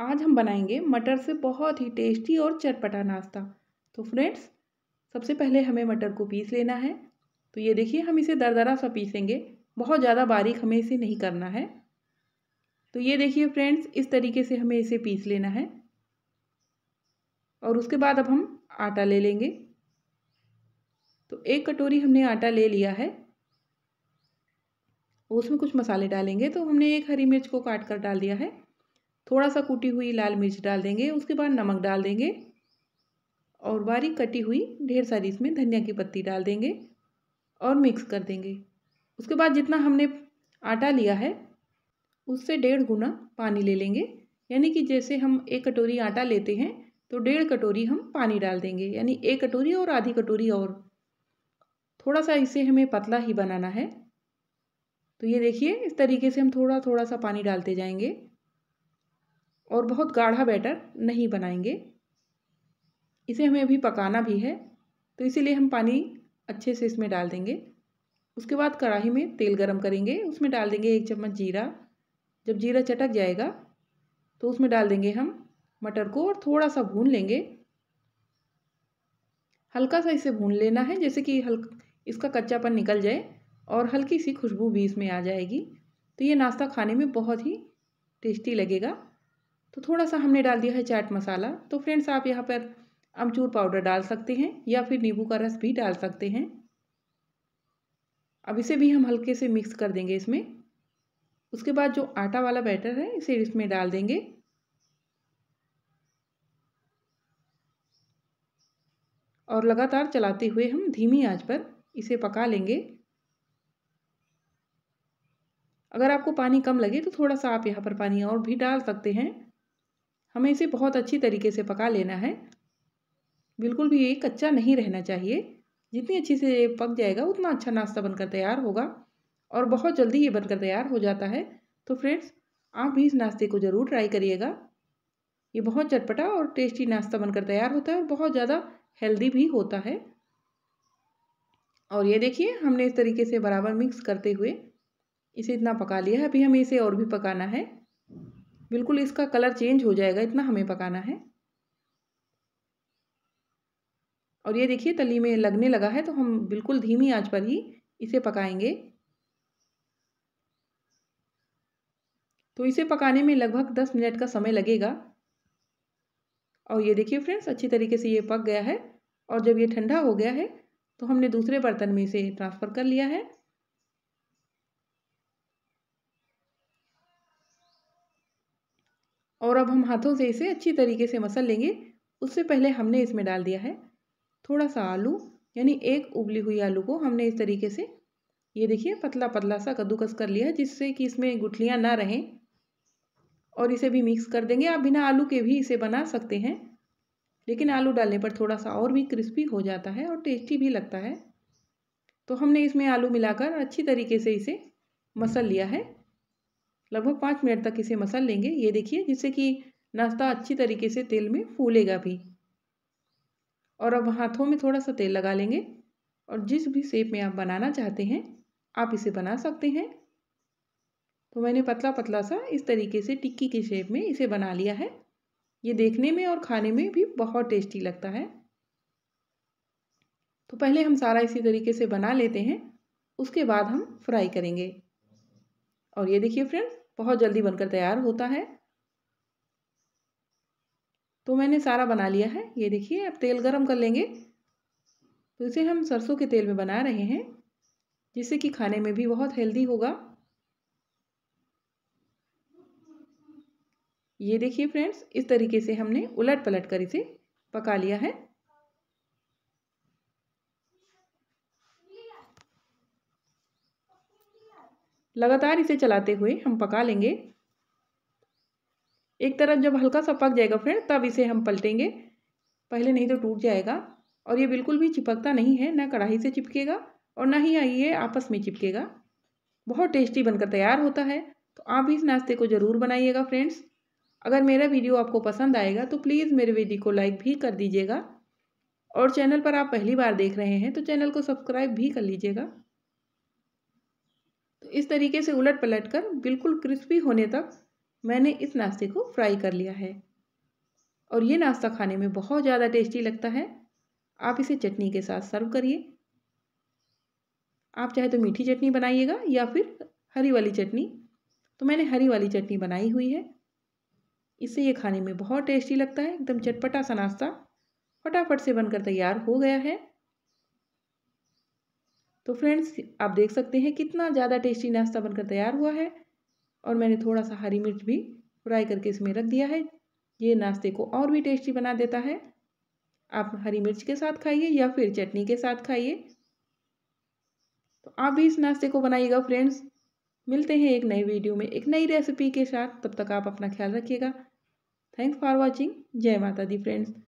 आज हम बनाएंगे मटर से बहुत ही टेस्टी और चटपटा नाश्ता तो फ्रेंड्स सबसे पहले हमें मटर को पीस लेना है तो ये देखिए हम इसे दरदरा सा पीसेंगे बहुत ज़्यादा बारीक हमें इसे नहीं करना है तो ये देखिए फ्रेंड्स इस तरीके से हमें इसे पीस लेना है और उसके बाद अब हम आटा ले लेंगे तो एक कटोरी हमने आटा ले लिया है उसमें कुछ मसाले डालेंगे तो हमने एक हरी मिर्च को काट कर डाल दिया है थोड़ा सा कूटी हुई लाल मिर्च डाल देंगे उसके बाद नमक डाल देंगे और बारीक कटी हुई ढेर सारी इसमें धनिया की पत्ती डाल देंगे और मिक्स कर देंगे उसके बाद जितना हमने आटा लिया है उससे डेढ़ गुना पानी ले लेंगे यानी कि जैसे हम एक कटोरी आटा लेते हैं तो डेढ़ कटोरी हम पानी डाल देंगे यानी एक कटोरी और आधी कटोरी और थोड़ा सा इसे हमें पतला ही बनाना है तो ये देखिए इस तरीके से हम थोड़ा थोड़ा सा पानी डालते जाएंगे और बहुत गाढ़ा बैटर नहीं बनाएंगे इसे हमें अभी पकाना भी है तो इसीलिए हम पानी अच्छे से इसमें डाल देंगे उसके बाद कढ़ाई में तेल गरम करेंगे उसमें डाल देंगे एक चम्मच जीरा जब जीरा चटक जाएगा तो उसमें डाल देंगे हम मटर को और थोड़ा सा भून लेंगे हल्का सा इसे भून लेना है जैसे कि हल्क इसका कच्चापन निकल जाए और हल्की सी खुशबू भी इसमें आ जाएगी तो ये नाश्ता खाने में बहुत ही टेस्टी लगेगा तो थोड़ा सा हमने डाल दिया है चाट मसाला तो फ्रेंड्स आप यहाँ पर अमचूर पाउडर डाल सकते हैं या फिर नींबू का रस भी डाल सकते हैं अब इसे भी हम हल्के से मिक्स कर देंगे इसमें उसके बाद जो आटा वाला बैटर है इसे इसमें डाल देंगे और लगातार चलाते हुए हम धीमी आंच पर इसे पका लेंगे अगर आपको पानी कम लगे तो थोड़ा सा आप यहाँ पर पानी और भी डाल सकते हैं हमें इसे बहुत अच्छी तरीके से पका लेना है बिल्कुल भी ये कच्चा नहीं रहना चाहिए जितनी अच्छी से पक जाएगा उतना अच्छा नाश्ता बनकर तैयार होगा और बहुत जल्दी ये बनकर तैयार हो जाता है तो फ्रेंड्स आप भी इस नाश्ते को ज़रूर ट्राई करिएगा ये बहुत चटपटा और टेस्टी नाश्ता बनकर तैयार होता है और बहुत ज़्यादा हेल्दी भी होता है और ये देखिए हमने इस तरीके से बराबर मिक्स करते हुए इसे इतना पका लिया है अभी हमें इसे और भी पकाना है बिल्कुल इसका कलर चेंज हो जाएगा इतना हमें पकाना है और ये देखिए तली में लगने लगा है तो हम बिल्कुल धीमी आंच पर ही इसे पकाएंगे तो इसे पकाने में लगभग दस मिनट का समय लगेगा और ये देखिए फ्रेंड्स अच्छी तरीके से ये पक गया है और जब ये ठंडा हो गया है तो हमने दूसरे बर्तन में इसे ट्रांसफ़र कर लिया है और अब हम हाथों से इसे अच्छी तरीके से मसल लेंगे उससे पहले हमने इसमें डाल दिया है थोड़ा सा आलू यानी एक उबली हुई आलू को हमने इस तरीके से ये देखिए पतला पतला सा कद्दूकस कर लिया है जिससे कि इसमें गुठलियाँ ना रहें और इसे भी मिक्स कर देंगे आप बिना आलू के भी इसे बना सकते हैं लेकिन आलू डालने पर थोड़ा सा और भी क्रिस्पी हो जाता है और टेस्टी भी लगता है तो हमने इसमें आलू मिलाकर अच्छी तरीके से इसे मसल लिया है लगभग पाँच मिनट तक इसे मसल लेंगे ये देखिए जिससे कि नाश्ता अच्छी तरीके से तेल में फूलेगा भी और अब हाथों में थोड़ा सा तेल लगा लेंगे और जिस भी शेप में आप बनाना चाहते हैं आप इसे बना सकते हैं तो मैंने पतला पतला सा इस तरीके से टिक्की के शेप में इसे बना लिया है ये देखने में और खाने में भी बहुत टेस्टी लगता है तो पहले हम सारा इसी तरीके से बना लेते हैं उसके बाद हम फ्राई करेंगे और ये देखिए फ्रेंड्स बहुत जल्दी बनकर तैयार होता है तो मैंने सारा बना लिया है ये देखिए अब तेल गरम कर लेंगे तो इसे हम सरसों के तेल में बना रहे हैं जिससे कि खाने में भी बहुत हेल्दी होगा ये देखिए फ्रेंड्स इस तरीके से हमने उलट पलट कर इसे पका लिया है लगातार इसे चलाते हुए हम पका लेंगे एक तरफ जब हल्का सा पक जाएगा फ्रेंड तब इसे हम पलटेंगे पहले नहीं तो टूट जाएगा और ये बिल्कुल भी चिपकता नहीं है ना कढ़ाई से चिपकेगा और ना ही आइए आपस में चिपकेगा बहुत टेस्टी बनकर तैयार होता है तो आप भी इस नाश्ते को ज़रूर बनाइएगा फ्रेंड्स अगर मेरा वीडियो आपको पसंद आएगा तो प्लीज़ मेरे वीडियो को लाइक भी कर दीजिएगा और चैनल पर आप पहली बार देख रहे हैं तो चैनल को सब्सक्राइब भी कर लीजिएगा इस तरीके से उलट पलट कर बिल्कुल क्रिस्पी होने तक मैंने इस नाश्ते को फ्राई कर लिया है और ये नाश्ता खाने में बहुत ज़्यादा टेस्टी लगता है आप इसे चटनी के साथ सर्व करिए आप चाहे तो मीठी चटनी बनाइएगा या फिर हरी वाली चटनी तो मैंने हरी वाली चटनी बनाई हुई है इससे ये खाने में बहुत टेस्टी लगता है एकदम चटपटा सा नाश्ता फटाफट से बनकर तैयार हो गया है तो फ्रेंड्स आप देख सकते हैं कितना ज़्यादा टेस्टी नाश्ता बनकर तैयार हुआ है और मैंने थोड़ा सा हरी मिर्च भी फ्राई करके इसमें रख दिया है ये नाश्ते को और भी टेस्टी बना देता है आप हरी मिर्च के साथ खाइए या फिर चटनी के साथ खाइए तो आप भी इस नाश्ते को बनाइएगा फ्रेंड्स मिलते हैं एक नई वीडियो में एक नई रेसिपी के साथ तब तक आप अपना ख्याल रखिएगा थैंक्स फॉर वॉचिंग जय माता दी फ्रेंड्स